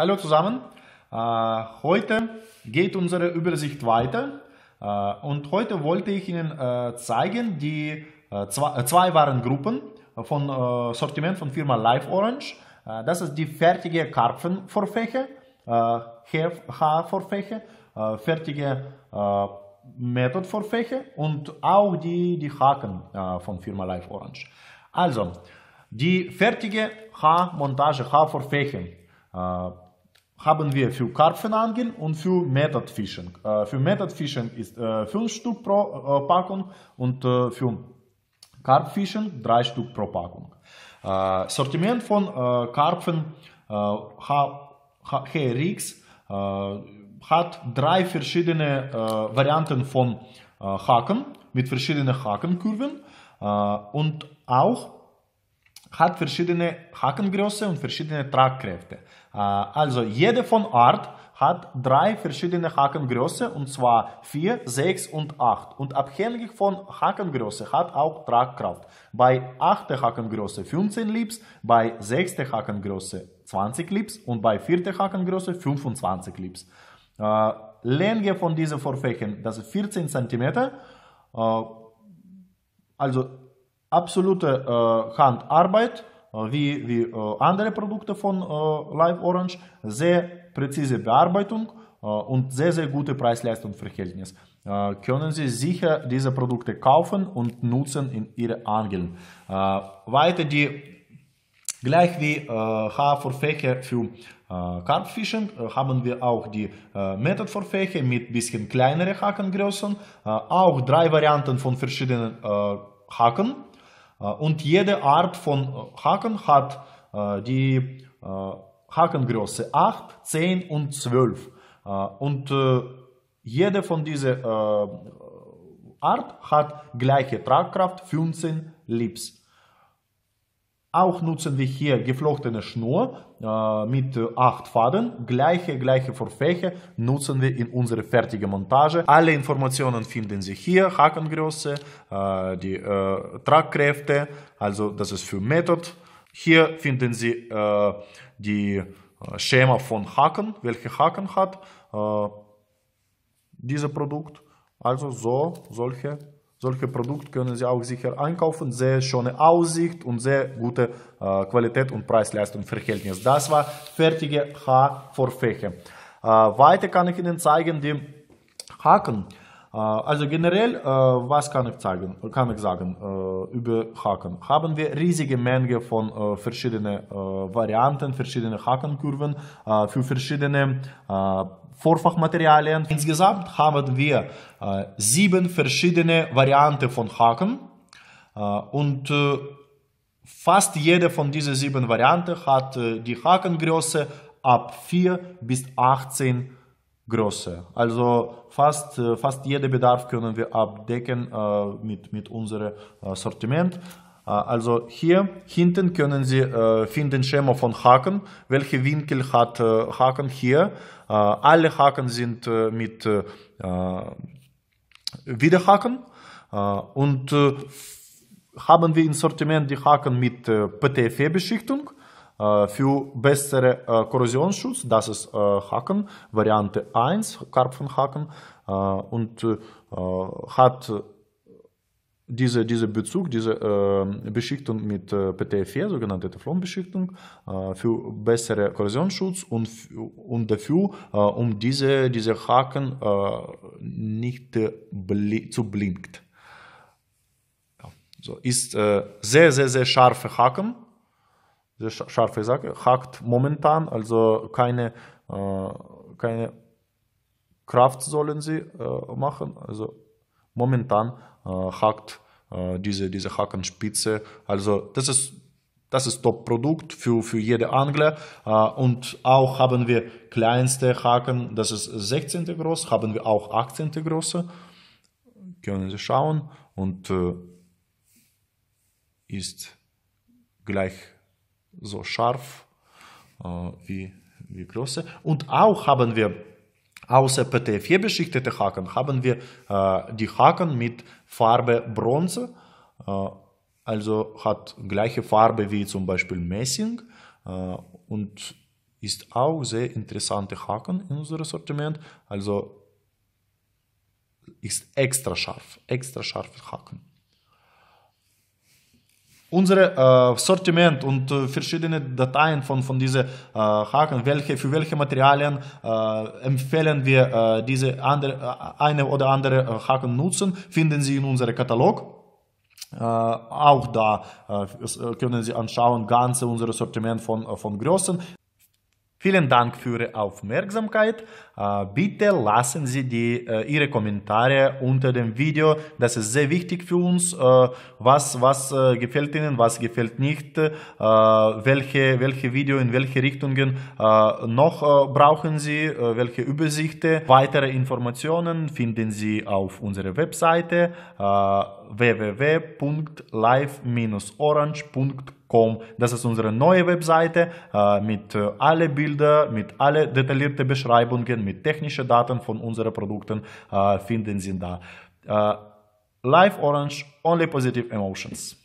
Hallo zusammen, äh, heute geht unsere Übersicht weiter äh, und heute wollte ich Ihnen äh, zeigen die zwei Warengruppen von Sortiment von Firma Live Orange. Das ist die fertige Karpfenvorfäche, Haarvorfäche, fertige Methodvorfäche und auch die, die Haken von Firma Live Orange. Also, die fertige Haarmontage, Haarvorfäche haben wir für Karpfenangeln und für Method Fishing. Äh, für Method Fishing ist 5 äh, Stück pro äh, Packung und äh, für Karpfischen 3 Stück pro Packung. Äh, Sortiment von äh, Karpfen HRX hat drei verschiedene Varianten von Haken mit verschiedenen Hakenkurven und auch hat verschiedene Hackengröße und verschiedene Tragkräfte. Äh, also jede von Art hat drei verschiedene Hakengröße und zwar 4, 6 und 8. Und abhängig von Hakengröße hat auch Tragkraft. Bei 8. Hakengröße 15 Lips, bei 6. Hakengröße 20 Lips und bei 4. Hakengröße 25 Lips. Äh, Länge von diesen Vorfächen, das ist 14 cm. Äh, also absolute äh, Handarbeit, äh, wie, wie äh, andere Produkte von Live Orange, sehr präzise Bearbeitung und sehr, sehr gute Preis-Leistung-Verhältnis. können Sie sicher diese Produkte kaufen und nutzen in Ihre Angeln. weiter die Gleich wie äh, H-Vorfächer für äh, Carpfishing äh, haben wir auch die äh, Method-Vorfächer mit bisschen kleineren Hakengrößen. Äh, auch drei Varianten von verschiedenen Haken. Äh, und jede Art von äh, Haken hat äh, die Hakengröße 8, 10 und 12. Und jede von diesen Art hat gleiche Tragkraft 15 Lips. Auch nutzen wir hier geflochtene Schnur äh, mit äh, acht Faden. Gleiche, gleiche Verfäche nutzen wir in unserer fertigen Montage. Alle Informationen finden Sie hier. Hakengröße, äh, die Tragkräfte, also das ist für Method. Hier finden Sie die Schema von Haken, welche Haken hat äh, dieses Produkt. Also so, solche solche Produkte können Sie auch sicher einkaufen. Sehr schöne Aussicht und sehr gute äh, Qualität und Preis-Leistung-Verhältnis. Das war fertige Haarvorfäche. Äh, weiter kann ich Ihnen zeigen die Haken. Äh, also generell, äh, was kann ich, zeigen, kann ich sagen äh, über Haken? Haben wir riesige Menge von verschiedenen Varianten, verschiedene Hakenkurven für verschiedene Vorfachmaterialien. Insgesamt haben wir sieben verschiedene Varianten von Haken und fast jede von diesen sieben Varianten hat die Hakengröße ab 4 bis 18 Größe. Also fast, äh, fast jeden Bedarf können wir abdecken äh, mit, mit unserem äh, Sortiment. Also hier hinten können Sie finden Schema von Haken, welche Winkel hat Haken hier. alle Haken sind mit äh, Widerhaken und haben wir im Sortiment die Haken mit PTFE-Beschichtung für besseren Korrosionsschutz, das ist Haken, Variante 1, Karpfenhacken, und hat э, э, diese, diese Bezug, diese э, Beschichtung mit PTFE, sogenannte Teflonbeschichtung, äh, für bessere Korrosionsschutz und, und dafür, äh, um diese, diese Haken äh, nicht zu blinkt. So, ist sehr, sehr, sehr scharfe Haken sehr scharfe Sache, hakt momentan, also keine, äh, keine Kraft sollen sie äh, machen. Also momentan äh, hakt äh, diese, diese Hakenspitze. Also das ist das ist Top-Produkt für, für jede Angler. Äh, und auch haben wir kleinste Haken, das ist 16. groß, haben wir auch 18. große. Können Sie schauen. Und äh, ist gleich so scharf äh, wie, wie große. Und auch haben wir außer PTF beschichtete Haken, haben wir äh, die Haken mit Farbe Bronze, äh, also hat gleiche Farbe wie zum Beispiel Messing äh, und ist auch sehr interessante Haken in unserem Sortiment, also ist extra scharf, extra scharfe Haken. Unser äh, Sortiment und äh, verschiedene Dateien von, von diesen äh, Haken, welche, für welche Materialien äh, empfehlen wir äh, diese andere, äh, eine oder andere Haken nutzen, finden Sie in unserem Katalog. auch da können Sie anschauen, ganze unser Sortiment von, von Größen. Vielen Dank für Ihre Aufmerksamkeit. Äh, bitte lassen Sie die, äh, Ihre Kommentare unter dem Video. Das ist sehr wichtig für uns. Äh, was, was gefällt Ihnen, was gefällt nicht, welche, welche Video in welche Richtungen noch brauchen Sie, welche Übersichten. Weitere Informationen finden Sie auf unserer Webseite www.live-orange.com. Das ist unsere neue Webseite äh, mit äh, alle Bilder, mit alle detaillierten Beschreibungen, mit technischen Daten von unseren Produkten äh, finden Sie da. Äh, Live Orange, only positive emotions.